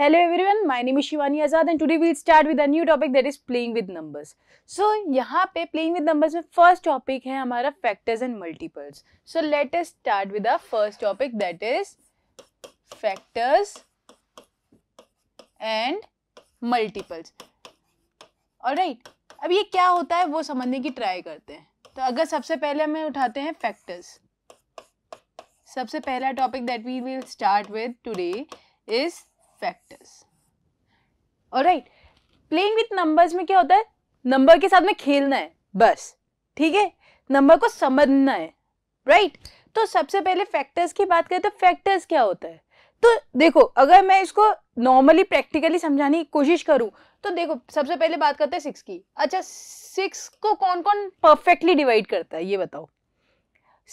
Hello everyone my name is Shivani Azad and today we start with new topic that is playing with numbers so यहाँ पे playing with numbers में first topic है हमारा factors and multiples so let us start with first topic that is factors and multiples और अब ये क्या होता है वो समझने की ट्राई करते हैं तो अगर सबसे पहले हमें उठाते हैं फैक्टर्स सबसे पहला topic that we will start with today is factors right playing with numbers में क्या होता है नंबर के साथ में खेलना है बस ठीक है नंबर को समझना है राइट right? तो सबसे पहले फैक्टर्स की बात करें तो फैक्टर्स क्या होता है तो देखो अगर मैं इसको नॉर्मली प्रैक्टिकली समझाने की कोशिश करूं तो देखो सबसे पहले बात करते हैं सिक्स की अच्छा सिक्स को कौन कौन परफेक्टली डिवाइड करता है ये बताओ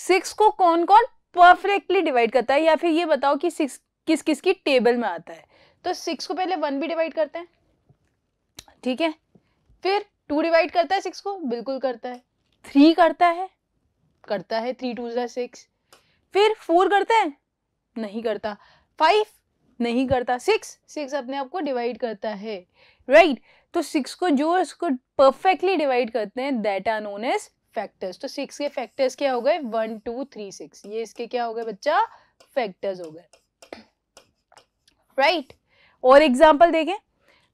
सिक्स को कौन कौन परफेक्टली डिवाइड करता है या फिर ये बताओ कि सिक्स किस किस की टेबल में आता है तो सिक्स को पहले वन भी डिवाइड करते हैं ठीक है फिर टू डिवाइड करता है सिक्स को बिल्कुल करता है थ्री करता है करता है थ्री टू ज़ा सिक्स फिर फोर करता है नहीं करता फाइव नहीं करता सिक्स सिक्स अपने आप को डिवाइड करता है राइट right? तो सिक्स को जो इसको परफेक्टली डिवाइड करते हैं that are known as factors तो सिक्स के फैक्टर्स क्या हो गए वन टू थ्री सिक्स ये इसके क्या हो गए बच्चा फैक्टर्स हो गए राइट right? और एग्जाम्पल देखें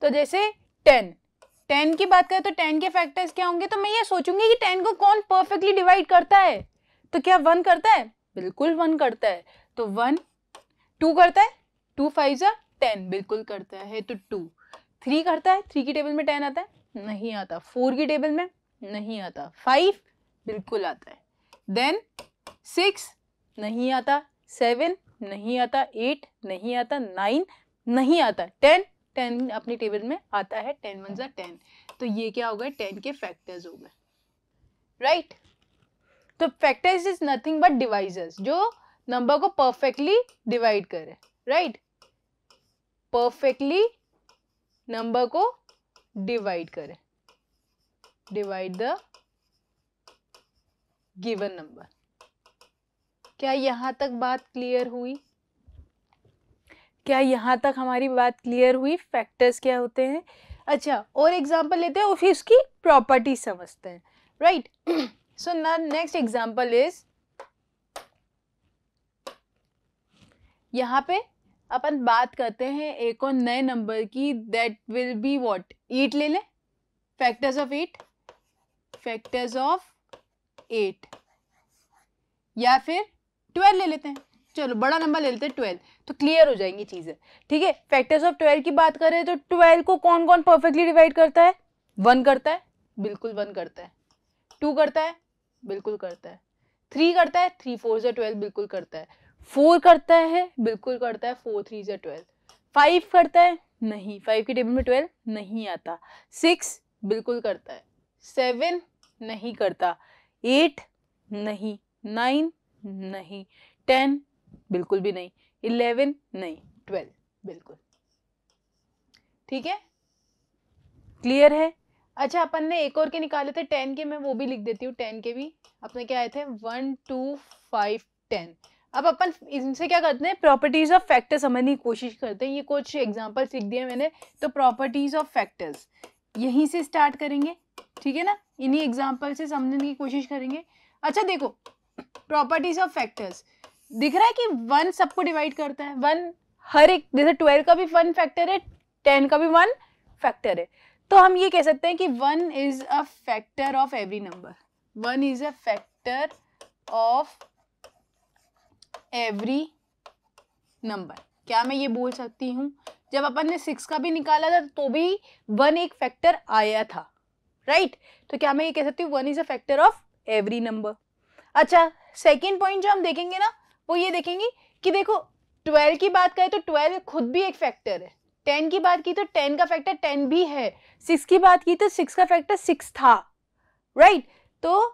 तो जैसे टेन टेन की बात करें तो टेन के फैक्टर्स क्या होंगे तो मैं ये सोचूंगी कि टेन को कौन परफेक्टली डिवाइड करता है तो क्या वन करता है बिल्कुल वन करता है तो वन टू करता है टू फाइव ज़ा टेन बिल्कुल करता है तो टू थ्री करता है थ्री की टेबल में टेन आता है नहीं आता फोर की टेबल में नहीं आता फाइव बिल्कुल आता है देन सिक्स नहीं आता सेवन नहीं आता एट नहीं आता नाइन नहीं आता टेन टेन अपनी टेबल में आता है टेन वन ज़ा टेन तो ये क्या हो गए टेन के फैक्टर्स हो गए राइट तो factors is nothing but divisors जो नंबर को परफेक्टली डिवाइड करे राइट परफेक्टली नंबर को डिवाइड करे डिवाइड द गिवन नंबर क्या यहां तक बात क्लियर हुई क्या यहाँ तक हमारी बात क्लियर हुई फैक्टर्स क्या होते हैं अच्छा और एग्जाम्पल लेते हैं और फिर उसकी प्रॉपर्टी समझते हैं right so next example is यहाँ पे अपन बात करते हैं एक और नए नंबर की that will be what eight ले लें factors of eight factors of eight या फिर ट्वेल्व ले लेते हैं चलो बड़ा नंबर ले लेते हैं ट्वेल्व तो क्लियर हो जाएंगी चीज़ें ठीक है फैक्टर्स ऑफ ट्वेल्व की बात करें तो ट्वेल्व को कौन कौन परफेक्टली डिवाइड करता है वन करता है बिल्कुल वन करता है टू करता है बिल्कुल करता है थ्री करता है थ्री फोर से ट्वेल्व बिल्कुल करता है फोर करता है बिल्कुल करता है फोर थ्री से ट्वेल्व फाइव करता है नहीं फाइव के टेबल में ट्वेल्व नहीं आता सिक्स बिल्कुल करता है सेवन नहीं करता एट नहीं नाइन नहीं टेन बिल्कुल भी नहीं इलेवन नहीं ट्वेल्व बिल्कुल ठीक है क्लियर है अच्छा अपन ने एक और के निकाले थे टेन के मैं वो भी लिख देती हूँ टेन के भी अपने क्या आए थे वन टू फाइव टेन अब अपन इनसे क्या करते हैं प्रॉपर्टीज ऑफ फैक्टर्स समझने की कोशिश करते हैं ये कुछ एग्जांपल्स लिख दिए मैंने तो प्रॉपर्टीज ऑफ फैक्टर्स यहीं से स्टार्ट करेंगे ठीक है ना इन्हीं एग्जाम्पल से समझने की कोशिश करेंगे अच्छा देखो प्रॉपर्टीज ऑफ फैक्टर्स दिख रहा है कि वन सबको डिवाइड करता है वन हर एक जैसे ट्वेल्व का भी वन फैक्टर है टेन का भी वन फैक्टर है तो हम ये कह सकते हैं कि one is a factor of every number one is a factor of every number क्या मैं ये बोल सकती हूँ जब अपन ने सिक्स का भी निकाला था तो भी वन एक फैक्टर आया था राइट right? तो क्या मैं ये कह सकती हूँ one is a factor of every number अच्छा सेकेंड पॉइंट जो हम देखेंगे ना वो ये देखेंगी कि देखो ट्वेल्व की बात करें तो ट्वेल्व खुद भी एक फैक्टर है टेन की बात की तो टेन का फैक्टर टेन भी है सिक्स की बात की तो सिक्स का फैक्टर सिक्स था राइट right? तो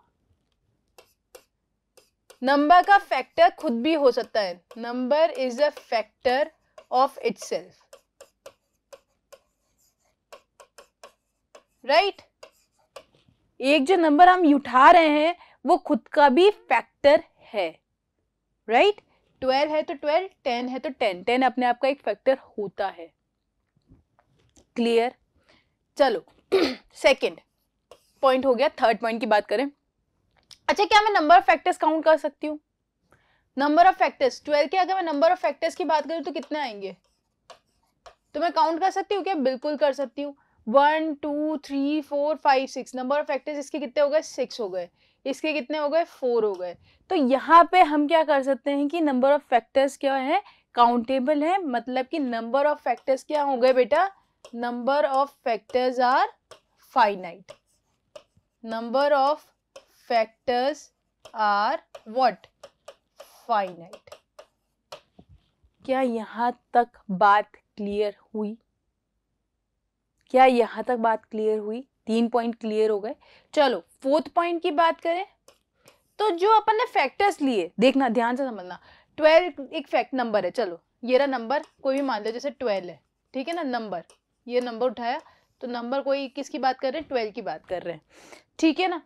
नंबर का फैक्टर खुद भी हो सकता है number is a factor of self right एक जो नंबर हम उठा रहे हैं वो खुद का भी फैक्टर है राइट ट्वेल्व है तो ट्वेल्व टेन है तो टेन टेन अपने आप का एक फैक्टर होता है क्लियर चलो सेकेंड पॉइंट हो गया थर्ड पॉइंट की बात करें अच्छा क्या मैं नंबर ऑफ फैक्टर्स काउंट कर सकती हूँ नंबर ऑफ फैक्टर्स ट्वेल्व के अगर मैं नंबर ऑफ फैक्टर्स की बात करूँ तो कितने आएंगे तो मैं काउंट कर सकती हूँ क्या बिल्कुल कर सकती हूँ one two three four five six number of factors इसके कितने हो गए सिक्स हो गए इसके कितने हो गए फोर हो गए तो यहाँ पे हम क्या कर सकते हैं कि नंबर ऑफ फैक्टर्स क्या है काउंटेबल है मतलब कि नंबर ऑफ फैक्टर्स क्या हो गए बेटा number of factors are finite number of factors are what finite क्या यहां तक बात क्लियर हुई क्या यहां तक बात क्लियर हुई तीन पॉइंट क्लियर हो गए चलो फोर्थ पॉइंट की बात करें तो जो अपन ने फैक्टर्स लिए देखना ध्यान से समझना ट्वेल्व एक फैक्ट नंबर है चलो ये रहा नंबर कोई भी मान लो जैसे ट्वेल्व है ठीक है ना नंबर ये नंबर उठाया तो नंबर कोई किसकी बात कर रहे हैं ट्वेल्व की बात कर रहे हैं ठीक है ना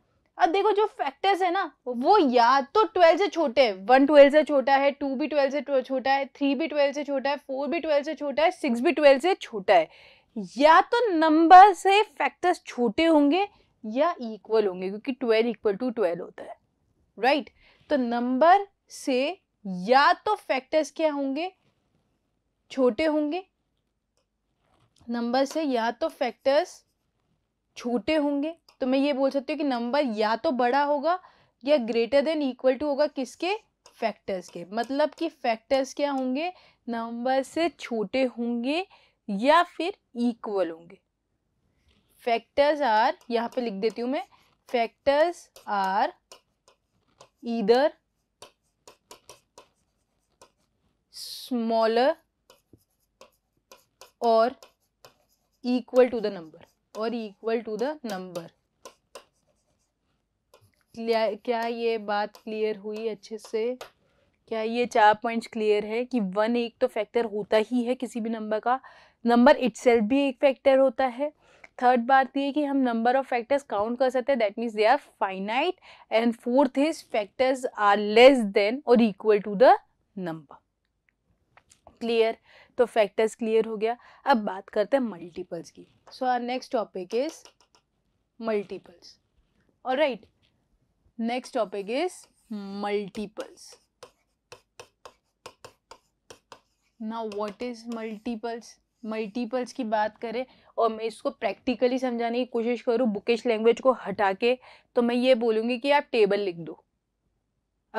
अब देखो जो फैक्टर्स है ना वो या तो ट्वेल्व से छोटे हैं वन ट्वेल्व से छोटा है टू भी ट्वेल्व से छोटा है थ्री भी ट्वेल्व से छोटा है फोर भी ट्वेल्व से छोटा है सिक्स भी ट्वेल्व से छोटा है या तो नंबर से फैक्टर्स छोटे होंगे या इक्वल होंगे क्योंकि ट्वेल्व इक्वल टू ट्वेल्व होता है राइट right? तो नंबर से या तो फैक्टर्स क्या होंगे छोटे होंगे नंबर से या तो फैक्टर्स छोटे होंगे तो मैं ये बोल सकती हूँ कि नंबर या तो बड़ा होगा या ग्रेटर देन इक्वल टू होगा किसके फैक्टर्स के मतलब कि फैक्टर्स क्या होंगे नंबर से छोटे होंगे या फिर इक्वल होंगे फैक्टर्स आर यहाँ पे लिख देती हूँ मैं फैक्टर्स आर इधर स्मॉलर और इक्वल टू द नंबर और इक्वल टू द नंबर क्या ये बात क्लियर हुई अच्छे से क्या ये चार पॉइंट्स क्लियर है कि वन एक तो फैक्टर होता ही है किसी भी नंबर का नंबर इट भी एक फैक्टर होता है थर्ड बात ये कि हम नंबर ऑफ फैक्टर्स काउंट कर सकते हैं that means they are finite and fourth is factors are less than और equal to the number clear तो फैक्टर्स क्लियर हो गया अब बात करते हैं मल्टीपल्स की so our next topic is multiples और right next topic is multiples now what is multiples multiples की बात करें और मैं इसको प्रैक्टिकली समझाने की कोशिश करूँ बुकेश लैंग्वेज को हटा के तो मैं ये बोलूँगी कि आप टेबल लिख दो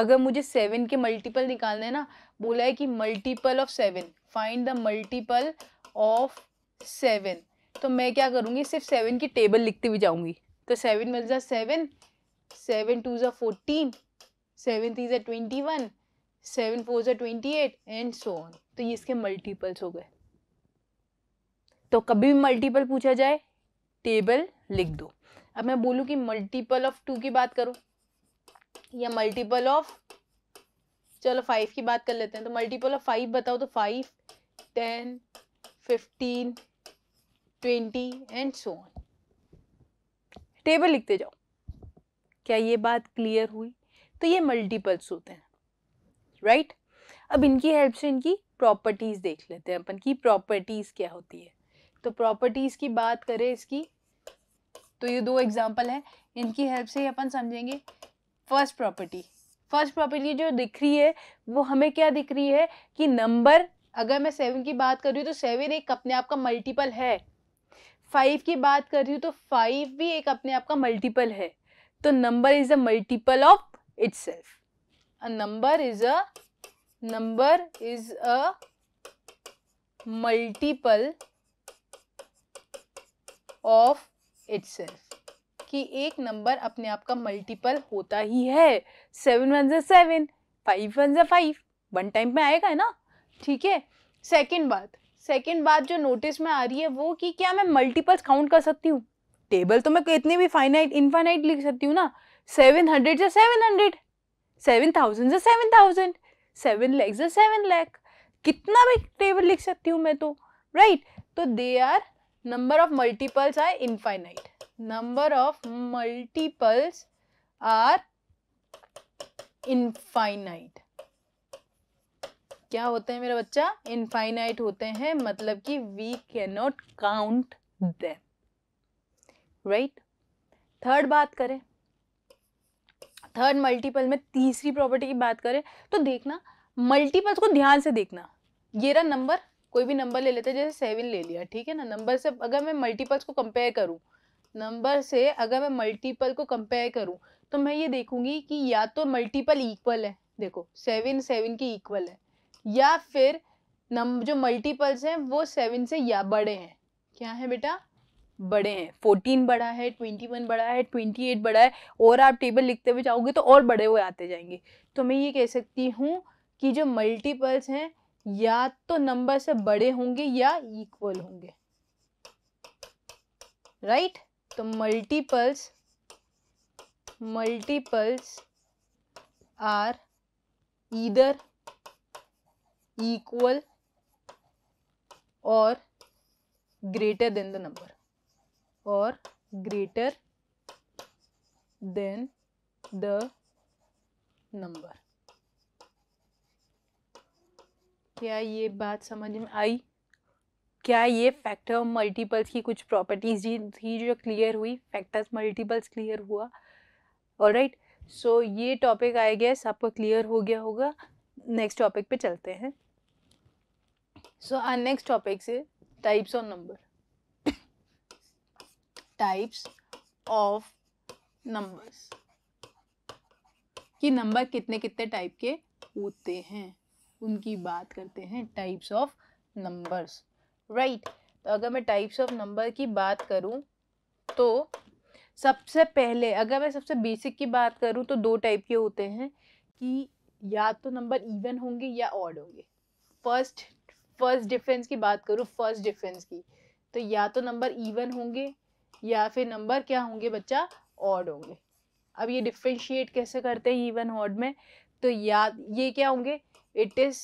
अगर मुझे सेवन के मल्टीपल निकालने ना बोला है कि multiple of seven find the multiple of seven तो मैं क्या करूँगी सिर्फ सेवन की टेबल लिखती हुई जाऊँगी तो सेवन मिल जा सेवन सेवन टू ज़ा फोर्टीन सेवन थ्री ज़ा ट्वेंटी वन सेवन फोर ज़ा twenty eight and so on तो ये इसके मल्टीपल्स हो गए तो कभी भी मल्टीपल पूछा जाए टेबल लिख दो अब मैं बोलूँ कि मल्टीपल ऑफ टू की बात करूँ या मल्टीपल ऑफ चलो फाइव की बात कर लेते हैं तो मल्टीपल ऑफ फाइव बताओ तो five ten fifteen twenty and so on table लिखते जाओ क्या ये बात क्लियर हुई तो ये मल्टीपल्स होते हैं राइट right? अब इनकी हेल्प से इनकी प्रॉपर्टीज़ देख लेते हैं अपन की प्रॉपर्टीज़ क्या होती है तो प्रॉपर्टीज़ की बात करें इसकी तो ये दो एग्जाम्पल हैं इनकी हेल्प से ही अपन समझेंगे फर्स्ट प्रॉपर्टी फर्स्ट प्रॉपर्टी जो दिख रही है वो हमें क्या दिख रही है कि नंबर अगर मैं सेवन की बात कर रही हूँ तो सेवन एक अपने आप का मल्टीपल है फाइव की बात कर रही हूँ तो फाइव भी एक अपने आप का मल्टीपल है तो number is a multiple of itself number is number is a multiple of itself कि एक नंबर अपने आप का मल्टीपल होता ही है सेवन वन ज़ा सेवन फाइव वन ज़ा फाइव वन टाइम में आएगा है ना ठीक है सेकेंड बात सेकेंड बात जो नोटिस में आ रही है वो कि क्या मैं मल्टीपल्स काउंट कर सकती हूँ टेबल तो मैं कितने भी फाइनाइट इनफाइनाइट लिख सकती हूँ ना सेवन हंड्रेड या सेवन हंड्रेड सेवन थाउजेंड या सेवन थाउजेंड सेवन लैक्स या सेवन लैख कितना भी टेबल लिख सकती हूँ मैं तो राइट right? तो they are number of multiples are infinite number of multiples are infinite क्या होते हैं मेरा बच्चा इनफाइनाइट होते हैं मतलब कि we can not count them right third बात करें थर्ड मल्टीपल में तीसरी प्रॉपर्टी की बात करें तो देखना मल्टीपल्स को ध्यान से देखना ये रहा नंबर कोई भी नंबर ले लेते हैं जैसे सेवन ले लिया ठीक है ना नंबर से अगर मैं मल्टीपल्स को कंपेयर करूँ नंबर से अगर मैं मल्टीपल को कंपेयर करूँ तो मैं ये देखूंगी कि या तो मल्टीपल इक्वल है देखो सेवन सेवन की इक्वल है या फिर नंबर जो मल्टीपल्स हैं वो सेवन से या बड़े हैं क्या है बेटा बड़े हैं फोर्टीन बड़ा है ट्वेंटी वन बड़ा है ट्वेंटी एट बड़ा है और आप टेबल लिखते हुए जाओगे तो और बड़े हुए आते जाएंगे तो मैं ये कह सकती हूँ कि जो मल्टीपल्स हैं या तो नंबर से बड़े होंगे या इक्वल होंगे राइट right? तो multiples multiples are either equal और ग्रेटर देन द नंबर और ग्रेटर देन द नंबर क्या ये बात समझ में आई क्या ये फैक्टर मल्टीपल्स की कुछ प्रॉपर्टीज थी जो क्लियर हुई फैक्टर्स मल्टीपल्स क्लियर हुआ और राइट सो ये टॉपिक आए गए आपको क्लियर हो गया होगा नेक्स्ट टॉपिक पे चलते हैं सो आर नेक्स्ट टॉपिक से types of number types of numbers कि नंबर कितने कितने टाइप के होते हैं उनकी बात करते हैं टाइप्स ऑफ नंबर्स राइट तो अगर मैं टाइप्स ऑफ नंबर की बात करूँ तो सबसे पहले अगर मैं सबसे बेसिक की बात करूँ तो दो टाइप के होते हैं कि या तो नंबर इवन होंगे या ऑड होंगे फर्स्ट फर्स्ट डिफरेंस की बात करूँ फर्स्ट डिफरेंस की तो या तो नंबर इवन होंगे या फिर नंबर क्या होंगे बच्चा ऑड होंगे अब ये डिफ्रेंशिएट कैसे करते हैं इवन ऑड में तो याद ये क्या होंगे it is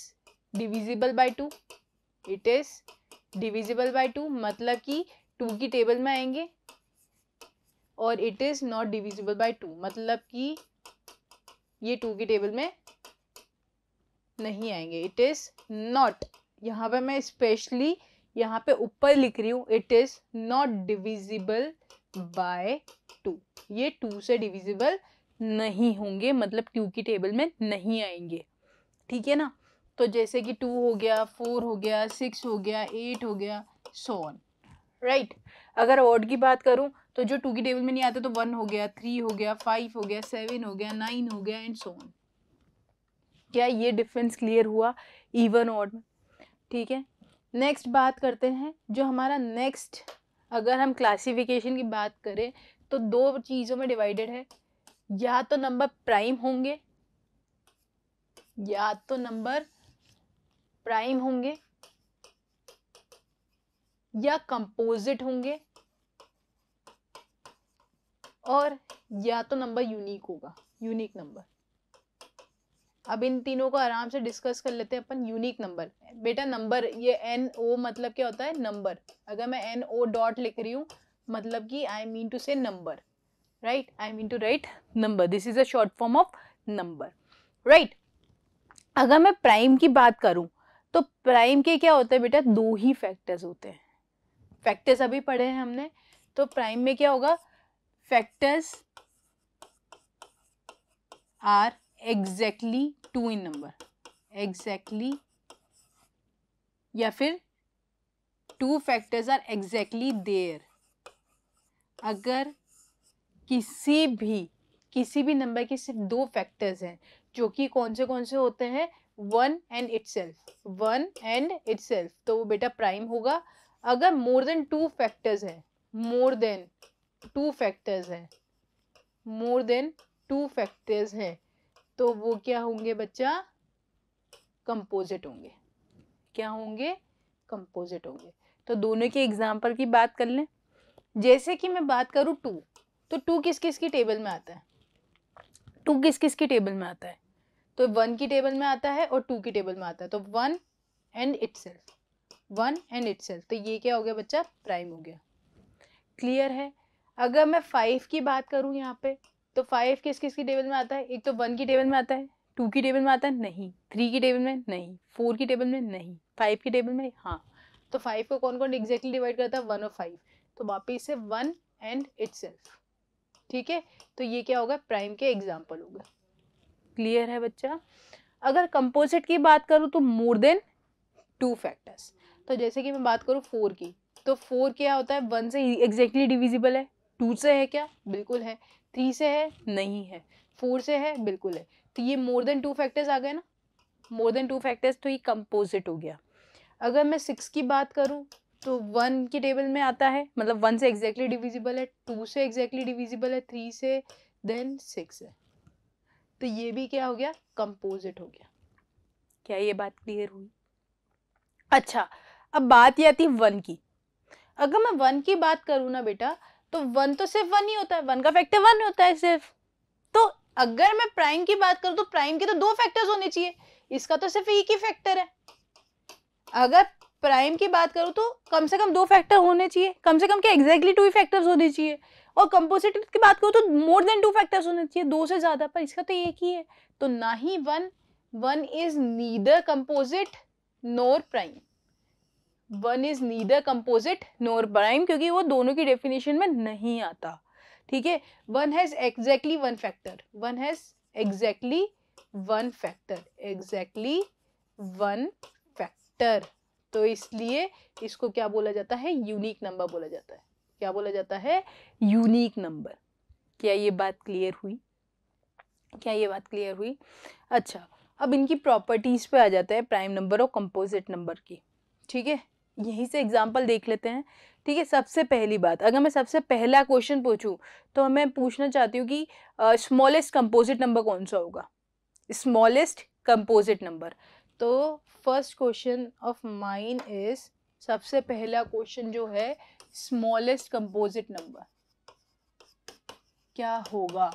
divisible by two it is divisible by two मतलब कि टू की टेबल में आएंगे और it is not divisible by two मतलब कि ये टू की टेबल में नहीं आएंगे इट इज़ नॉट यहाँ पे मैं स्पेशली यहाँ पे ऊपर लिख रही हूँ it is not divisible by two ये टू से डिविजिबल नहीं होंगे मतलब टू की टेबल में नहीं आएंगे ठीक है ना तो जैसे कि टू हो गया फोर हो गया सिक्स हो गया एट हो गया सो ऑन राइट अगर ऑड की बात करूँ तो जो टू की टेबल में नहीं आते तो वन हो गया थ्री हो गया फाइव हो गया सेवन हो गया नाइन हो गया एंड सो ऑन क्या ये डिफरेंस क्लियर हुआ इवन ऑड में ठीक है नेक्स्ट बात करते हैं जो हमारा नेक्स्ट अगर हम क्लासिफिकेशन की बात करें तो दो चीज़ों में डिवाइडेड है या तो नंबर प्राइम होंगे या तो नंबर प्राइम होंगे या कंपोजिट होंगे और या तो नंबर यूनिक होगा यूनिक नंबर अब इन तीनों को आराम से डिस्कस कर लेते हैं अपन यूनिक नंबर बेटा नंबर ये एन ओ मतलब क्या होता है नंबर अगर मैं एन ओ डॉट लिख रही हूँ मतलब कि आई मीन टू से number right i am into write number this is a short form of number right अगर मैं प्राइम की बात करूं तो प्राइम के क्या होते हैं बेटा दो ही फैक्टर्स होते हैं फैक्टर्स अभी पढ़े हैं हमने तो प्राइम में क्या होगा factors are exactly two in number exactly या फिर two factors are exactly there अगर किसी भी किसी भी नंबर के सिर्फ दो फैक्टर्स हैं जो कि कौन से कौन से होते हैं one and its one and its तो वो बेटा प्राइम होगा अगर मोर देन टू फैक्टर्स हैं मोर देन टू फैक्टर्स हैं मोर देन टू फैक्टर्स हैं तो वो क्या होंगे बच्चा कंपोजिट होंगे क्या होंगे कंपोजिट होंगे तो दोनों के एग्जाम्पल की बात कर लें जैसे कि मैं बात करूँ टू तो टू किस किस की टेबल में आता है टू किस किस की टेबल में आता है तो वन की टेबल में आता है और टू की टेबल में आता है तो one and itself one and itself तो ये क्या हो गया बच्चा प्राइम हो गया क्लियर है अगर मैं फाइव की बात करूँ यहाँ पे तो फाइव किस किस की टेबल में आता है एक तो वन की टेबल में आता है टू की टेबल में आता है नहीं थ्री की टेबल में नहीं फोर की टेबल में नहीं फाइव की टेबल में हाँ तो फाइव को कौन कौन एग्जैक्टली डिवाइड करता है वन और फाइव तो वापिस से वन एंड इट ठीक है तो ये क्या होगा प्राइम के एग्जाम्पल होगा क्लियर है बच्चा अगर कंपोजिट की बात करूँ तो मोर देन टू फैक्टर्स तो जैसे कि मैं बात करूँ फोर की तो फोर क्या होता है वन से एग्जैक्टली डिविजिबल है टू से है क्या बिल्कुल है थ्री से है नहीं है फोर से है बिल्कुल है तो ये मोर देन टू फैक्टर्स आ गए ना मोर देन टू फैक्टर्स तो ये कंपोजिट हो गया अगर मैं सिक्स की बात करूँ तो वन की टेबल में आता है मतलब वन से एग्जैक्टली डिविजिबल है टू से एग्जैक्टली डिविजिबल है थ्री से देन सिक्स है तो ये भी क्या हो गया कंपोजिट हो गया क्या ये बात क्लियर हुई अच्छा अब बात ये आती वन की अगर मैं वन की बात करूँ ना बेटा तो वन तो सिर्फ वन ही होता है वन का फैक्टर वन होता है सिर्फ तो अगर मैं प्राइम की बात करूँ तो प्राइम के तो दो फैक्टर्स होने चाहिए इसका तो सिर्फ एक ही फैक्टर है अगर प्राइम की बात करूँ तो कम से कम दो फैक्टर होने चाहिए कम से कम क्या एग्जैक्टली टू ही फैक्टर्स होने चाहिए और कंपोजिट की बात करूँ तो मोर देन टू फैक्टर्स होने चाहिए दो से ज़्यादा पर इसका तो एक ही है तो ना ही one one is neither composite nor prime one is neither composite nor prime क्योंकि वो दोनों की डेफिनेशन में नहीं आता ठीक है one has exactly one factor one has exactly one factor exactly one factor तो इसलिए इसको क्या बोला जाता है यूनिक नंबर बोला जाता है क्या बोला जाता है यूनिक नंबर क्या ये बात क्लियर हुई क्या ये बात क्लियर हुई अच्छा अब इनकी प्रॉपर्टीज़ पे आ जाता है प्राइम नंबर और कंपोजिट नंबर की ठीक है यहीं से एग्जाम्पल देख लेते हैं ठीक है सबसे पहली बात अगर मैं सबसे पहला क्वेश्चन पूछूँ तो मैं पूछना चाहती हूँ कि स्मॉलेस्ट कंपोजिट नंबर कौन सा होगा स्मॉलेस्ट कंपोजिट नंबर तो first question of mine is सबसे पहला क्वेश्चन जो है स्मॉलेस्ट कंपोजिट नंबर क्या होगा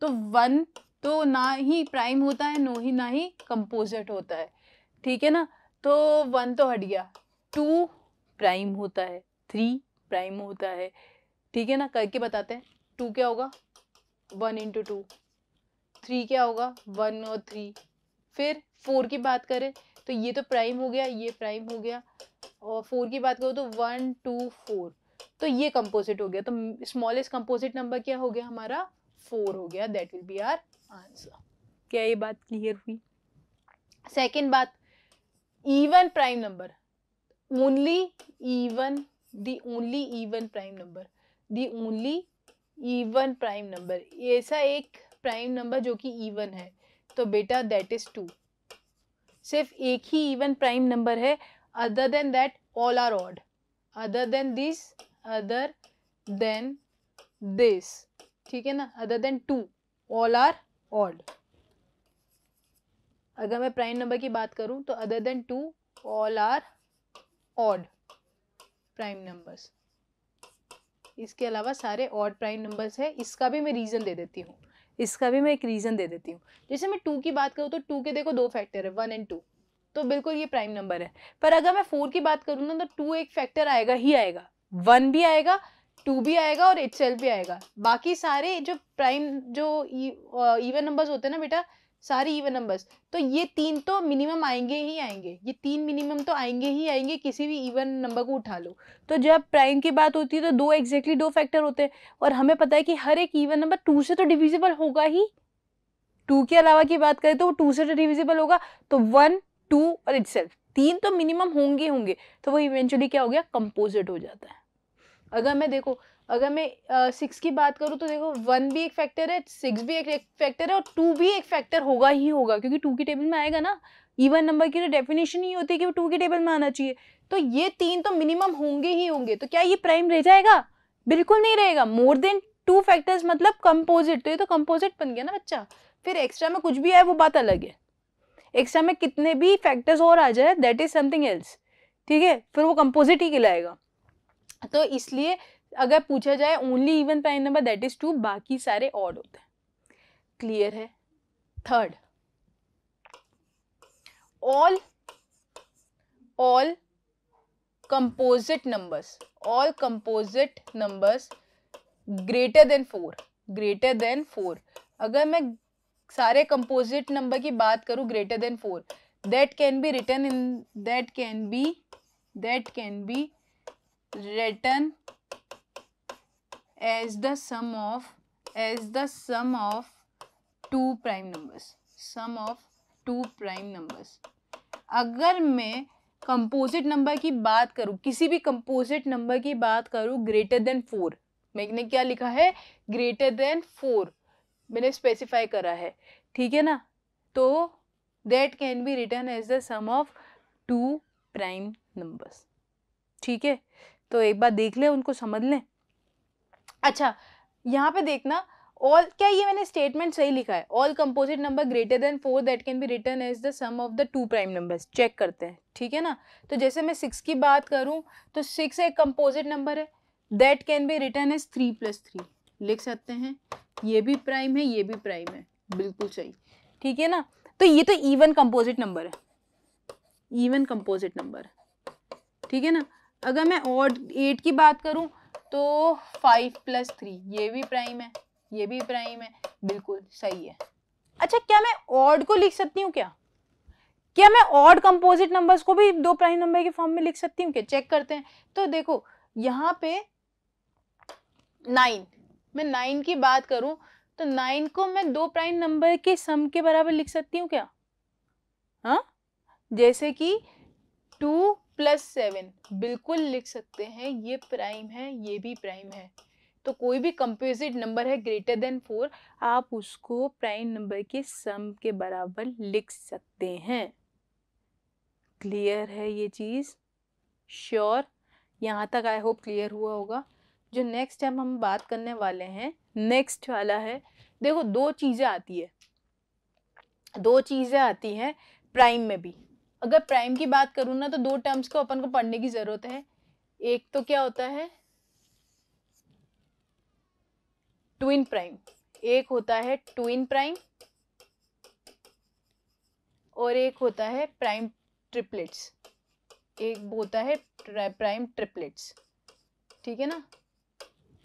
तो वन तो ना ही प्राइम होता है नो ही ना ही कंपोजिट होता है ठीक है ना तो वन तो हट गया टू प्राइम होता है थ्री प्राइम होता है ठीक है ना करके बताते हैं टू क्या होगा वन इंटू टू थ्री क्या होगा वन और थ्री फिर फोर की बात करें तो ये तो प्राइम हो गया ये प्राइम हो गया और फोर की बात करूँ तो वन टू फोर तो ये कंपोजिट हो गया तो स्मॉलेस्ट कंपोजिट नंबर क्या हो गया हमारा फोर हो गया that will be our answer क्या ये बात क्लियर हुई सेकेंड बात even prime number only even the only even prime number the only even prime number ऐसा एक प्राइम नंबर जो कि इवन है तो बेटा दैट इज़ टू सिर्फ एक ही इवन प्राइम नंबर है other than that all are odd other than this other than this ठीक है ना other than two all are odd अगर मैं प्राइम नंबर की बात करूं तो other than two all are odd prime numbers इसके अलावा सारे ऑड प्राइम नंबर्स है इसका भी मैं रीज़न दे देती हूँ इसका भी मैं एक रीज़न दे देती हूँ जैसे मैं टू की बात करूँ तो टू के देखो दो फैक्टर है वन एंड टू तो बिल्कुल ये प्राइम नंबर है पर अगर मैं फोर की बात करूँ ना तो टू एक फैक्टर आएगा ही आएगा वन भी आएगा टू भी आएगा और एच भी आएगा बाकी सारे जो प्राइम जो इवन e, नंबर्स होते हैं ना बेटा सारे इवन नंबर्स तो ये तीन तो मिनिमम आएंगे ही आएंगे ये तीन मिनिमम तो आएंगे ही आएंगे किसी भी इवन नंबर को उठा लो तो जब प्राइम की बात होती है तो दो एग्जैक्टली exactly दो फैक्टर होते हैं और हमें पता है कि हर एक इवन नंबर टू से तो डिविजिबल होगा ही टू के अलावा की बात करें तो वो टू से तो डिविजिबल होगा तो वन टू और इट तीन तो मिनिमम होंगे होंगे तो वो इवेंचुअली क्या हो गया कंपोजिट हो जाता है अगर मैं देखो अगर मैं सिक्स uh, की बात करूँ तो देखो वन भी एक फैक्टर है सिक्स भी एक फैक्टर है और टू भी एक फैक्टर होगा ही होगा क्योंकि टू की टेबल में आएगा ना इवन नंबर की तो डेफिनेशन ही होती है कि वो टू की टेबल में आना चाहिए तो ये तीन तो मिनिमम होंगे ही होंगे तो क्या ये प्राइम रह जाएगा बिल्कुल नहीं रहेगा मोर देन टू फैक्टर्स मतलब कंपोजिट तो ये तो कंपोजिट बन गया ना बच्चा फिर एक्स्ट्रा में कुछ भी आए वो बात अलग है एक्स्ट्रा में कितने भी फैक्टर्स और आ जाए दैट इज समथिंग एल्स ठीक है फिर वो कंपोजिट ही खिलाएगा तो इसलिए अगर पूछा जाए only even prime number that is two बाकी सारे ऑड होते हैं क्लियर है third all all composite numbers all composite numbers greater than four greater than four अगर मैं सारे कंपोजिट नंबर की बात करूं greater than four that can be written in that can be that can be written as the sum of as the sum of two prime numbers sum of two prime numbers अगर मैं composite number की बात करूँ किसी भी composite number की बात करूँ ग्रेटर देन फोर मैंने क्या लिखा है ग्रेटर देन फोर मैंने स्पेसिफाई करा है ठीक है ना तो that can be written as the sum of two prime numbers ठीक है तो एक बार देख लें उनको समझ लें अच्छा यहाँ पे देखना ऑल क्या ये मैंने स्टेटमेंट सही लिखा है all composite number greater than four that can be written as the sum of the two prime numbers check करते हैं ठीक है ना तो जैसे मैं सिक्स की बात करूँ तो सिक्स एक कंपोजिट नंबर है that can be written as three plus three लिख सकते हैं ये भी प्राइम है ये भी प्राइम है बिल्कुल सही ठीक है ना तो ये तो इवन कंपोजिट नंबर है इवन कंपोजिट नंबर ठीक है ना अगर मैं और एट की बात करूँ तो फाइव प्लस थ्री ये भी प्राइम है ये भी प्राइम है बिल्कुल सही है अच्छा क्या मैं ऑड को लिख सकती हूँ क्या क्या मैं ऑड कंपोजिट नंबर्स को भी दो प्राइम नंबर के फॉर्म में लिख सकती हूँ क्या चेक करते हैं तो देखो यहाँ पे नाइन मैं नाइन की बात करूँ तो नाइन को मैं दो प्राइम नंबर के सम के बराबर लिख सकती हूँ क्या हाँ जैसे कि टू प्लस सेवन बिल्कुल लिख सकते हैं ये प्राइम है ये भी प्राइम है तो कोई भी कंपोजिट नंबर है ग्रेटर देन फोर आप उसको प्राइम नंबर के सम के बराबर लिख सकते हैं क्लियर है ये चीज़ श्योर यहाँ तक आई होप क्लियर हुआ होगा जो नेक्स्ट टाइम हम बात करने वाले हैं नेक्स्ट वाला है देखो दो चीज़ें आती है दो चीज़ें आती हैं प्राइम में भी अगर प्राइम की बात करूँ ना तो दो टर्म्स को अपन को पढ़ने की ज़रूरत है एक तो क्या होता है ट्विन प्राइम एक होता है ट्विन प्राइम और एक होता है प्राइम ट्रिपलेट्स एक होता है प्राइम ट्रिपलेट्स ठीक है ना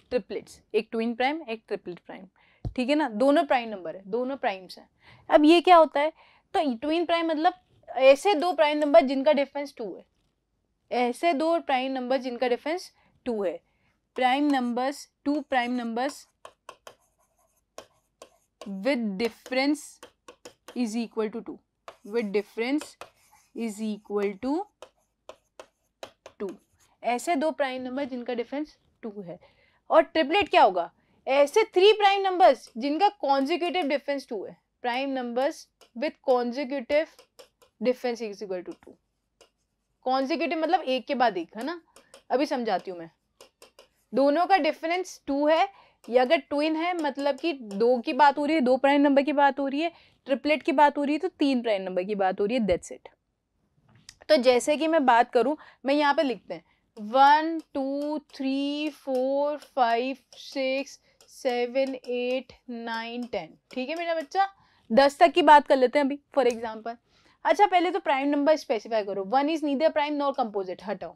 ट्रिपलेट्स एक ट्विन प्राइम एक ट्रिपलेट प्राइम ठीक है ना दोनों प्राइम नंबर है दोनों प्राइम्स हैं अब ये क्या होता है तो ट्विन प्राइम मतलब ऐसे दो प्राइम नंबर जिनका डिफरेंस टू है ऐसे दो प्राइम नंबर जिनका डिफरेंस टू है prime numbers two prime numbers with difference is equal to two with difference is equal to two ऐसे दो प्राइम नंबर जिनका डिफरेंस टू है और ट्रिपलेट क्या होगा ऐसे थ्री प्राइम नंबर्स जिनका कॉन्जिक्यूटिव डिफरेंस टू है prime numbers with consecutive difference is equal to two consecutive मतलब एक के बाद एक है ना अभी समझाती हूँ मैं दोनों का डिफरेंस टू है या अगर ट्विन है मतलब कि दो की बात हो रही है दो प्राइम नंबर की बात हो रही है ट्रिपलेट की बात हो रही है तो तीन प्राइम नंबर की बात हो रही है दैट्स इट तो जैसे कि मैं बात करूं मैं यहाँ पे लिखते हैं one two three four five six seven eight nine ten ठीक है मेरा बच्चा दस तक की बात कर लेते हैं अभी फॉर एग्जाम्पल अच्छा पहले तो प्राइम नंबर स्पेसिफाई करो one is neither prime nor composite हटाओ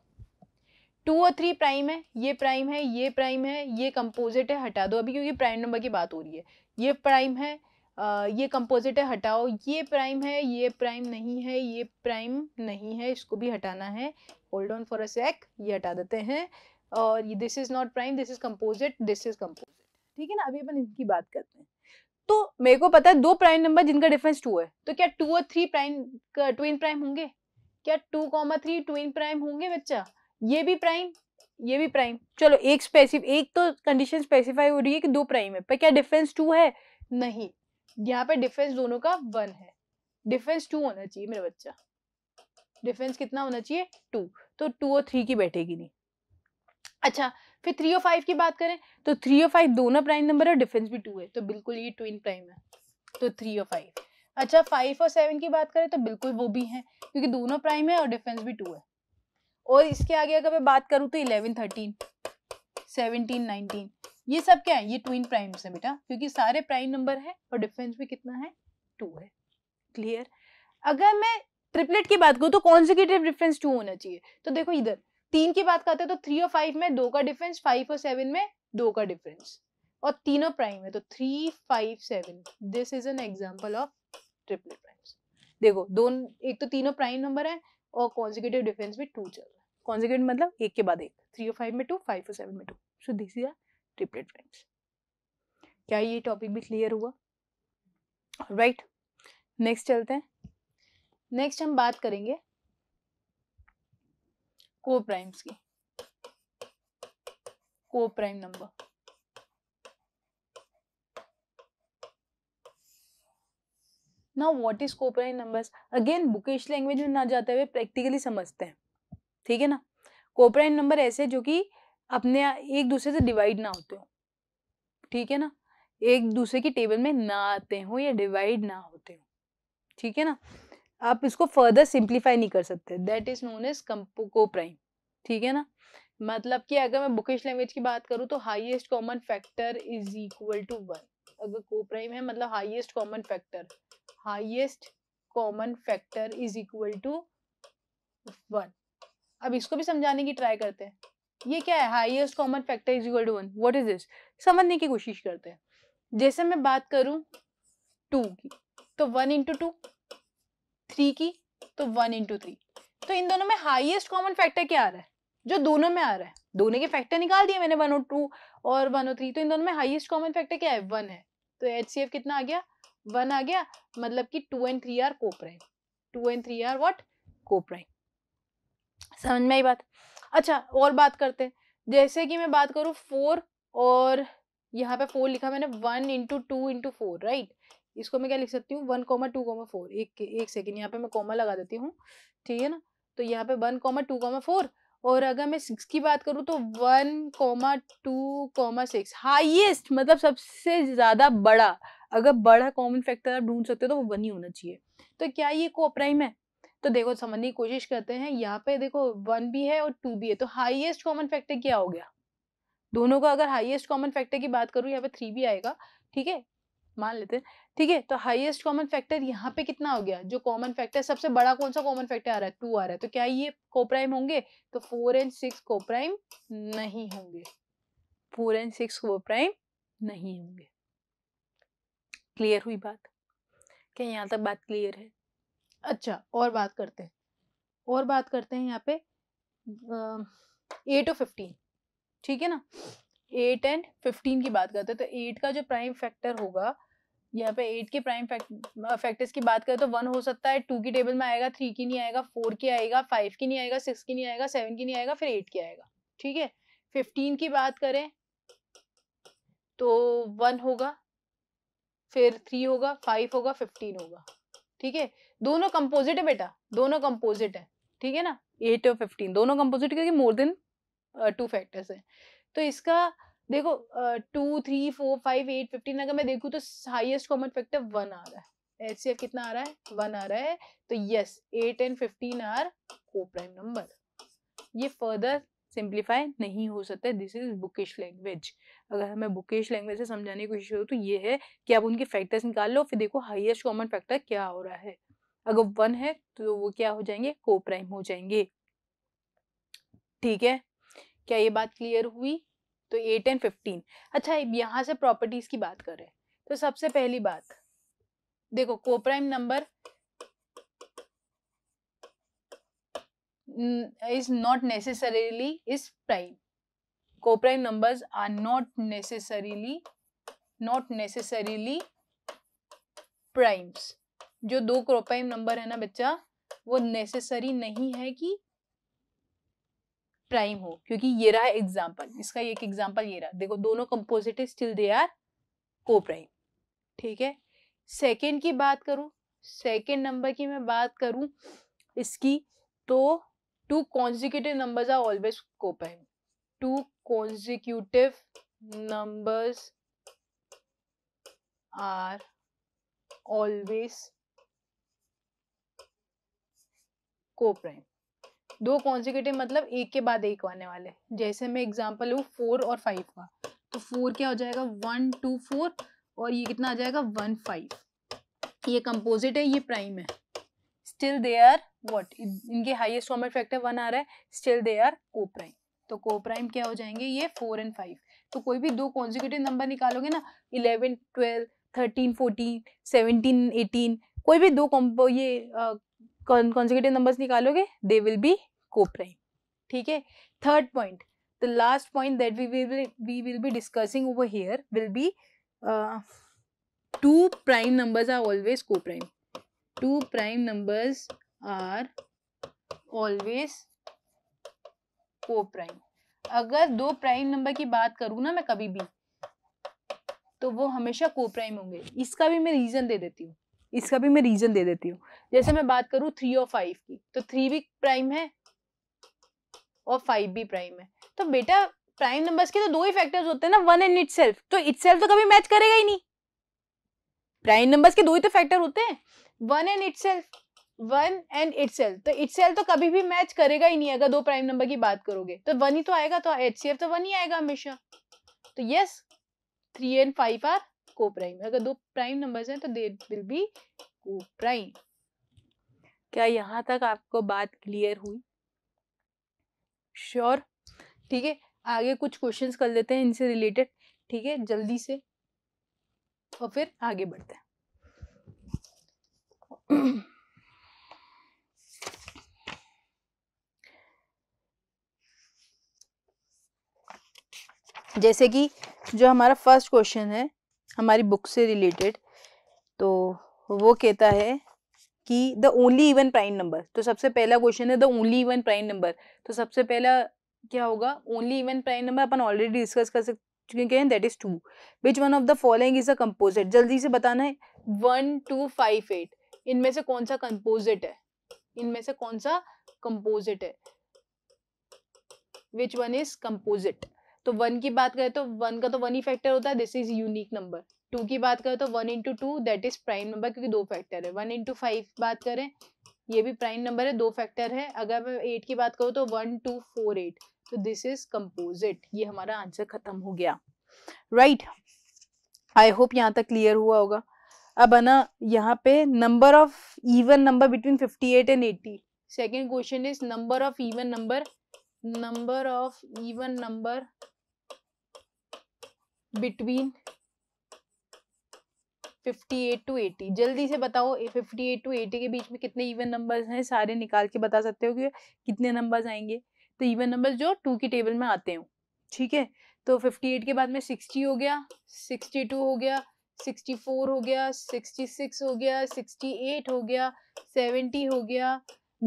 टू और थ्री प्राइम है ये प्राइम है ये प्राइम है ये कंपोजिट है हटा दो अभी क्योंकि प्राइम नंबर की बात हो रही है ये प्राइम है ये कंपोजिट है हटाओ ये प्राइम है ये प्राइम नहीं है ये प्राइम नहीं है इसको भी हटाना है hold on for a sec ये हटा देते हैं और this is not prime this is composite this is composite ठीक है ना अभी अपन इनकी बात करते हैं तो मेरे को पता है दो प्राइम नंबर जिनका डिफरेंस टू है तो क्या टू और थ्री प्राइम ट्विन प्राइम होंगे क्या two comma three twin prime होंगे बच्चा ये भी प्राइम ये भी प्राइम चलो एक स्पेसिफ एक तो कंडीशन स्पेसिफाई हो रही है कि दो प्राइम है पर क्या डिफरेंस टू है नहीं यहाँ पे डिफरेंस दोनों का वन है डिफरेंस टू होना चाहिए मेरा बच्चा डिफरेंस कितना होना चाहिए टू तो टू और थ्री की बैठेगी नहीं अच्छा फिर थ्री और फाइव की बात करें तो थ्री और फाइव दोनों प्राइम नंबर है डिफरेंस भी टू है तो बिल्कुल ये ट्विन प्राइम है तो थ्री अच्छा, और फाइव अच्छा फाइव और सेवन की बात करें तो बिल्कुल वो भी है क्योंकि दोनों प्राइम है और डिफरेंस भी टू है और इसके आगे अगर मैं बात करूँ तो इलेवन थर्टीन सेवनटीन नाइनटीन ये सब क्या है ये ट्विन प्राइम्स है बेटा क्योंकि सारे प्राइम नंबर है और डिफरेंस भी कितना है टू है क्लियर अगर मैं ट्रिपलेट की बात करूँ तो कॉन्जिक्यूटिव डिफरेंस टू होना चाहिए तो देखो इधर तीन की बात करते हैं तो थ्री और फाइव में दो का डिफरेंस फाइव और सेवन में दो का डिफरेंस और तीनों प्राइम है तो three five seven this is an example of triple primes देखो दोनों एक तो तीनों प्राइम नंबर है और कॉन्जिक्यूटिव डिफरेंस भी टू चल रहा है कॉन्जिक्यूटिव मतलब एक के बाद एक थ्री और फाइव में टू फाइव और सेवन में two so this is triplet primes क्या ये टॉपिक भी क्लियर हुआ राइट right. नेक्स्ट चलते हैं नेक्स्ट हम बात करेंगे को प्राइम्स की को प्राइम नंबर ना what is coprime number again bookish language में ना जाते हुए प्रैक्टिकली समझते हैं ठीक है ना को प्राइम नंबर ऐसे जो कि अपने एक दूसरे से डिवाइड ना होते हो ठीक है ना एक दूसरे की टेबल में ना आते हो या डिवाइड ना होते हो ठीक है ना आप इसको फर्दर सिंप्लीफाई नहीं कर सकते that is known as coprime ठीक है ना मतलब कि अगर मैं बुकिश लैंग्वेज की बात करूँ तो highest common factor is equal to one अगर को प्राइम है मतलब highest common factor highest common factor is equal to one अब इसको भी समझाने की ट्राई करते हैं ये क्या है highest common factor is equal to one what is this समझने की कोशिश करते हैं जैसे मैं बात करूँ टू की तो वन इंटू टू थ्री की तो वन इंटू थ्री तो इन दोनों में हाईएस्ट कॉमन फैक्टर क्या आ रहा है जो दोनों में आ रहा है दोनों के फैक्टर निकाल दिए मैंने वन ओ टू और वन ओ थ्री तो इन दोनों में हाईएस्ट कॉमन फैक्टर क्या है वन है तो एच सी एफ कितना आ गया वन आ गया मतलब कि two and three are coprime two and three are what coprime समझ में आई बात अच्छा और बात करते हैं जैसे कि मैं बात करूँ फोर और यहाँ पे फोर लिखा मैंने one into two into four right इसको मैं क्या लिख सकती हूँ one comma two comma four एक एक सेकेंड यहाँ पे मैं कॉमा लगा देती हूँ ठीक है ना तो यहाँ पे one comma two comma four और अगर मैं सिक्स की बात करूँ तो one comma two comma six highest मतलब सबसे ज़्यादा बड़ा अगर बड़ा कॉमन फैक्टर आप ढूंढ सकते हो तो वो वन ही होना चाहिए तो क्या ये कोप्राइम है तो देखो समझने की कोशिश करते हैं यहाँ पे देखो वन भी है और टू भी है तो हाइएस्ट कॉमन फैक्टर क्या हो गया दोनों का अगर हाईएस्ट कॉमन फैक्टर की बात करूँ यहाँ पे थ्री भी आएगा ठीक है मान लेते हैं ठीक है तो हाईएस्ट कॉमन फैक्टर यहाँ पे कितना हो गया जो कॉमन फैक्टर सबसे बड़ा कौन सा कॉमन फैक्टर आ रहा है टू आ रहा है तो क्या ये कोप्राइम होंगे तो फोर एंड सिक्स कोप्राइम नहीं होंगे फोर एंड सिक्स कोप्राइम नहीं होंगे क्लियर हुई बात क्या यहाँ तक बात क्लियर है अच्छा और बात करते हैं और बात करते हैं यहाँ पे एट और फिफ्टीन ठीक है ना एट एंड फिफ्टीन की बात करते हैं तो एट का जो प्राइम फैक्टर होगा यहाँ पे एट के प्राइम फैक्टर्स की बात करें तो वन हो सकता है टू की टेबल में आएगा थ्री की नहीं आएगा फोर की आएगा फाइव की नहीं आएगा सिक्स की नहीं आएगा सेवन की नहीं आएगा फिर एट की आएगा ठीक है फिफ्टीन की बात करें तो वन होगा फिर थ्री होगा फाइव होगा फिफ्टीन होगा ठीक है दोनों कंपोजिट है बेटा दोनों कंपोजिट है ठीक है ना एट और फिफ्टीन दोनों कंपोजिट क्योंकि मोर देन टू फैक्टर्स है तो इसका देखो two three four five eight fifteen अगर मैं देखूँ तो हाईएस्ट कॉमन फैक्टर वन आ रहा है एच कितना आ रहा है वन आ रहा है तो yes eight and fifteen are coprime number ये फर्दर सिंप्लीफाई नहीं हो सकता है दिस इज बुकिश लैंग्वेज अगर हमें बुकिश लैंग्वेज से समझाने की कोशिश करूँ तो ये है कि आप उनके फैक्टर्स निकाल लो फिर देखो हाईएस्ट कॉमन फैक्टर क्या हो रहा है अगर वन है तो वो क्या हो जाएंगे को प्राइम हो जाएंगे ठीक है क्या ये बात क्लियर हुई तो एट एंड फिफ्टीन अच्छा यहाँ से प्रॉपर्टीज की बात करें तो सबसे पहली बात देखो coprime number is not necessarily is prime coprime numbers are not necessarily not necessarily primes जो दो को नंबर है ना बच्चा वो नेसेसरी नहीं है कि प्राइम हो क्योंकि ये रहा एग्जाम्पल इसका एक एग्जाम्पल ये रहा देखो दोनों कंपोजिट है still they are coprime ठीक है सेकेंड की बात करूं सेकेंड नंबर की मैं बात करूं इसकी तो two consecutive numbers are always coprime two consecutive numbers are always coprime दो कॉन्सिक्यूटिव मतलब एक के बाद एक आने वाले जैसे मैं एग्जाम्पल हूँ फोर और फाइव का तो फोर क्या हो जाएगा वन टू फोर और ये कितना आ जाएगा वन फाइव ये कंपोजिट है ये प्राइम है स्टिल दे आर वॉट इनके हाइएस्ट कॉमन फैक्टर वन आ रहा है still they are coprime तो को प्राइम क्या हो जाएंगे ये फोर एंड फाइव तो कोई भी दो कॉन्जिक्यूटिव नंबर निकालोगे ना eleven twelve thirteen fourteen seventeen eighteen कोई भी दो कॉम्पो ये कॉन्जिक्यूटिव नंबर्स निकालोगे दे विल बी कोप रहे ठीक है third point the last point that we will we will be discussing over here will be two prime numbers are always coprime two prime numbers are always coprime अगर दो prime number की बात करूँ ना मैं कभी भी तो वो हमेशा को प्राइम होंगे इसका भी मैं रीज़न दे देती हूँ इसका भी मैं रीज़न दे देती हूँ जैसे मैं बात करूँ थ्री और फाइव की तो थ्री भी प्राइम है और फाइव भी प्राइम है तो बेटा प्राइम नंबर्स के तो दो ही फैक्टर्स होते हैं ना वन एंड इट तो इट तो कभी मैच करेगा ही नहीं प्राइम नंबर्स के दो ही तो फैक्टर होते हैं one and it one and it तो इट तो कभी भी मैच करेगा ही नहीं अगर दो प्राइम नंबर की बात करोगे तो वन ही तो आएगा तो एच तो वन ही आएगा हमेशा तो yes three and five are coprime अगर दो प्राइम नंबर्स हैं तो they will be coprime क्या यहाँ तक आपको बात क्लियर हुई श्योर ठीक है आगे कुछ क्वेश्चंस कर लेते हैं इनसे रिलेटेड ठीक है जल्दी से और फिर आगे बढ़ते हैं जैसे कि जो हमारा फर्स्ट क्वेश्चन है हमारी बुक से रिलेटेड तो वो कहता है कि the only even prime number तो सबसे पहला क्वेश्चन है the only even prime number तो सबसे पहला क्या होगा ओनली इवन प्राइम नंबर अपन ऑलरेडी डिस्कस कर सक चुके हैं that is two which one of the following is a composite जल्दी से बताना है वन टू फाइव एट इनमें से कौन सा कंपोजिट है इनमें से कौन सा कंपोजिट है विच वन इज कंपोजिट तो वन की बात करें तो वन का तो वन ही फैक्टर होता है this is unique number two की बात करें तो one into two that is prime number क्योंकि दो फैक्टर है वन इंटू फाइव बात करें ये भी प्राइम नंबर है दो फैक्टर है अगर मैं एट की बात करूँ तो वन टू फोर एट तो दिस इज कंपोजिट ये हमारा आंसर खत्म हो गया राइट आई होप यहाँ तक क्लियर हुआ होगा अब है ना यहाँ पे number of even number between fifty eight and eighty second question is number of even number number of even number between 58 to 80 जल्दी से बताओ 58 टू 80 के बीच में कितने इवन नंबर्स हैं सारे निकाल के बता सकते हो कि कितने नंबर्स आएंगे तो इवन नंबर्स जो टू की टेबल में आते हो ठीक है तो 58 के बाद में 60 हो गया 62 हो गया 64 हो गया 66 हो गया 68 हो गया 70 हो गया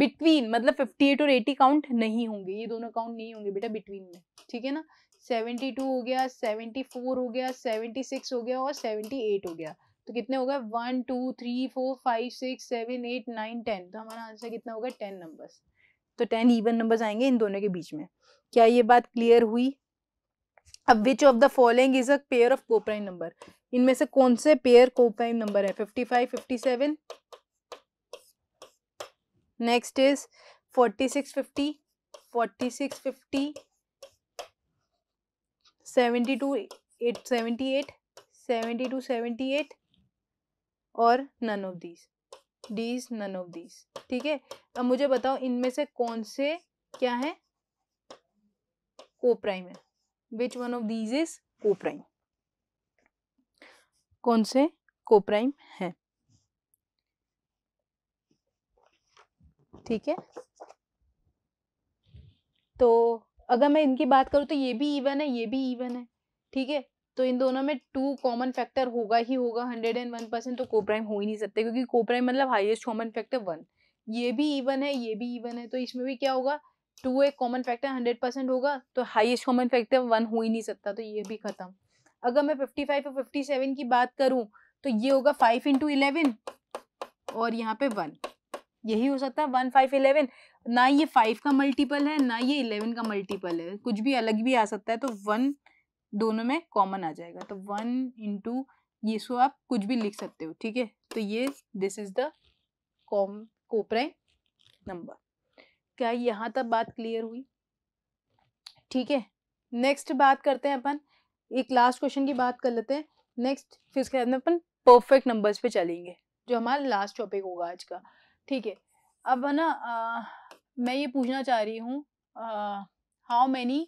बिटवीन मतलब 58 और 80 काउंट नहीं होंगे ये दोनों काउंट नहीं होंगे बेटा बिटवीन में ठीक है ना 72 हो गया 74 हो गया 76 हो गया और 78 हो गया तो कितने हो गए one two three four five six seven eight nine ten तो हमारा आंसर कितना होगा टेन नंबर्स तो टेन इवन नंबर्स आएंगे इन दोनों के बीच में क्या ये बात क्लियर हुई अब which of the following is a pair of coprime number इनमें से कौन से पेयर कोप्राइम नंबर है fifty five fifty seven next is forty six fifty forty six fifty seventy two eight seventy eight seventy two seventy eight और none of these these none of these ठीक है अब मुझे बताओ इनमें से कौन से क्या है को प्राइम है which one of these is coprime कौन से को प्राइम है ठीक है तो अगर मैं इनकी बात करूं तो ये भी इवन है ये भी इवन है ठीक है तो इन दोनों में टू कॉमन फैक्टर होगा ही होगा हंड्रेड एंड वन परसेंट तो कोप्राइम हो ही नहीं सकते क्योंकि कोप्राइम मतलब हाईएस्ट कॉमन फैक्टर वन ये भी इवन है ये भी इवन है तो इसमें भी क्या होगा टू एक कॉमन फैक्टर हंड्रेड परसेंट होगा तो हाईएस्ट कॉमन फैक्टर वन हो ही नहीं सकता तो ये भी खत्म अगर मैं फिफ्टी फाइव और फिफ्टी सेवन की बात करूं तो ये होगा फाइव इंटू इलेवन और यहाँ पे वन यही हो सकता है वन फाइव इलेवन ना ये फाइव का मल्टीपल है ना ये इलेवन का मल्टीपल है कुछ भी अलग भी आ सकता है तो वन दोनों में कॉमन आ जाएगा तो वन इंटू ये सो आप कुछ भी लिख सकते हो ठीक है तो ये this is the com coprime number क्या यहाँ तक बात क्लियर हुई ठीक है नेक्स्ट बात करते हैं अपन एक लास्ट क्वेश्चन की बात कर लेते हैं नेक्स्ट फिर उसके बाद में अपन परफेक्ट नंबर्स पे चलेंगे जो हमारा लास्ट टॉपिक होगा आज का ठीक है अब है ना मैं ये पूछना चाह रही हूँ how many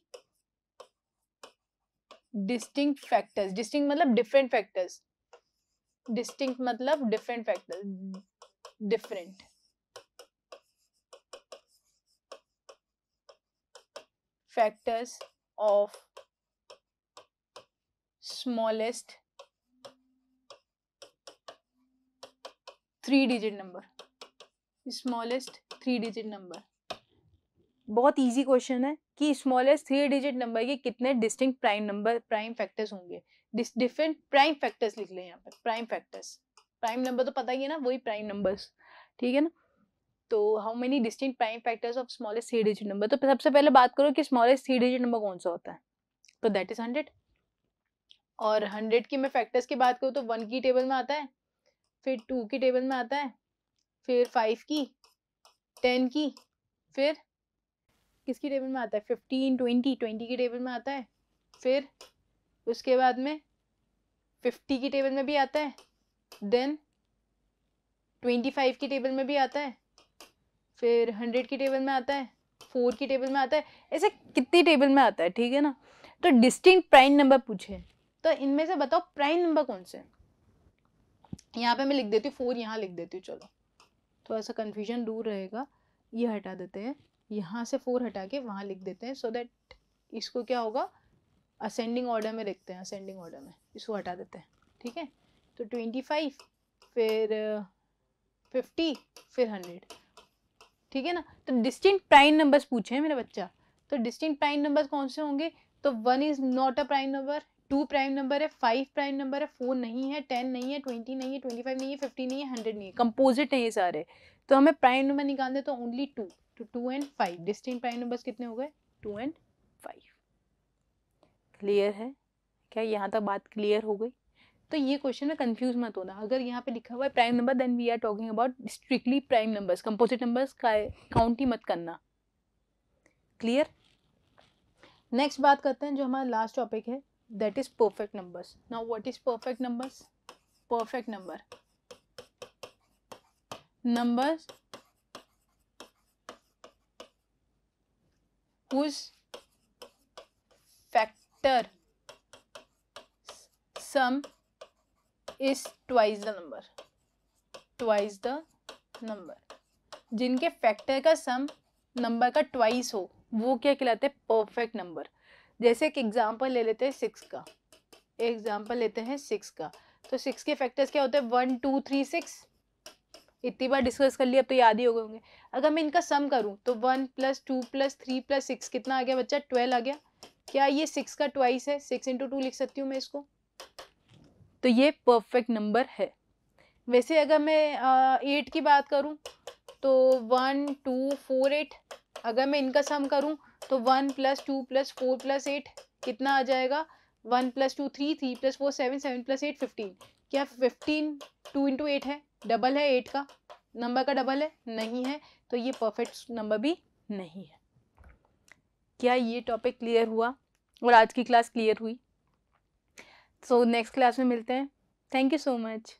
distinct factors distinct मतलब डिफरेंट फैक्टर्स डिस्टिंग मतलब different factors different factors of smallest three digit number smallest three digit number बहुत इजी क्वेश्चन है कि स्मॉलेस्ट थ्री डिजिट नंबर के कितने distinct prime number prime factors होंगे different prime factors लिख लें यहाँ पर प्राइम फैक्टर्स प्राइम नंबर तो पता ही है ना वही प्राइम नंबर्स ठीक है ना तो how many distinct prime factors of smallest three digit number तो सबसे पहले बात करो कि स्मॉलेस्ट थ्री डिजिट नंबर कौन सा होता है तो दैट इज हंड्रेड और हंड्रेड की मैं फैक्टर्स की बात करूँ तो वन की टेबल में आता है फिर टू की टेबल में आता है फिर फाइव की टेन की फिर किसकी टेबल में आता है फिफ्टीन ट्वेंटी ट्वेंटी की टेबल में आता है फिर उसके बाद में फिफ्टी की टेबल में भी आता है देन ट्वेंटी फाइव की टेबल में भी आता है फिर हंड्रेड की टेबल में आता है फोर की टेबल में आता है ऐसे कितनी टेबल में आता है ठीक है ना तो डिस्टिंक्ट प्राइम नंबर पूछे तो इनमें से बताओ प्राइम नंबर कौन से यहाँ पे मैं लिख देती हूँ फोर यहाँ लिख देती हूँ चलो थोड़ा सा कन्फ्यूजन दूर रहेगा ये हटा देते हैं यहाँ से फोर हटा के वहाँ लिख देते हैं सो so दैट इसको क्या होगा असेंडिंग ऑर्डर में लिखते हैं असेंडिंग ऑर्डर में इसको हटा देते हैं ठीक है तो ट्वेंटी फाइव फिर फिफ्टी uh, फिर हंड्रेड ठीक है ना तो डिस्टिंक्ट प्राइम नंबर्स पूछे हैं मेरा बच्चा तो डिस्टिंक्ट प्राइम नंबर्स कौन से होंगे तो one is not a prime number two prime number है फाइव प्राइम नंबर है फोर नहीं है टेन नहीं है ट्वेंटी नहीं है ट्वेंटी फाइव नहीं है फिफ्टी नहीं है हंड्रेड नहीं है कंपोजिट है ये सारे तो हमें प्राइम नंबर निकालने तो ओनली टू तो two and five distinct prime numbers कितने हो गए टू एंड फाइव क्लियर है क्या यहाँ तक बात क्लियर हो गई तो ये क्वेश्चन में कंफ्यूज मत होना अगर यहाँ पे लिखा हुआ है prime number then we are talking about strictly prime numbers composite numbers का काउंट ही मत करना क्लियर नेक्स्ट बात करते हैं जो हमारा लास्ट टॉपिक है that is perfect numbers now what is perfect numbers perfect number numbers whose factor sum is twice the number twice the number जिनके फैक्टर का सम नंबर का ट्वाइस हो वो क्या कहलाते हैं परफेक्ट नंबर जैसे एक एग्जांपल ले लेते हैं सिक्स का एग्जांपल लेते हैं सिक्स का तो सिक्स के फैक्टर्स क्या होते हैं वन टू थ्री सिक्स इतनी बार डिस्कस कर लिया अब तो याद ही हो गए होंगे अगर मैं इनका सम करूँ तो one plus two plus three plus six कितना आ गया बच्चा ट्वेल्व आ गया क्या ये सिक्स का ट्वाइस है सिक्स इंटू टू लिख सकती हूँ मैं इसको तो ये परफेक्ट नंबर है वैसे अगर मैं एट की बात करूँ तो वन टू फोर एट अगर मैं इनका सम करूँ तो one plus two plus four plus eight कितना आ जाएगा one plus two three three plus four seven seven plus eight fifteen क्या फिफ्टीन टू इंटू एट है डबल है एट का नंबर का डबल है नहीं है तो ये परफेक्ट नंबर भी नहीं है क्या ये टॉपिक क्लियर हुआ और आज की क्लास क्लियर हुई सो नेक्स्ट क्लास में मिलते हैं थैंक यू सो मच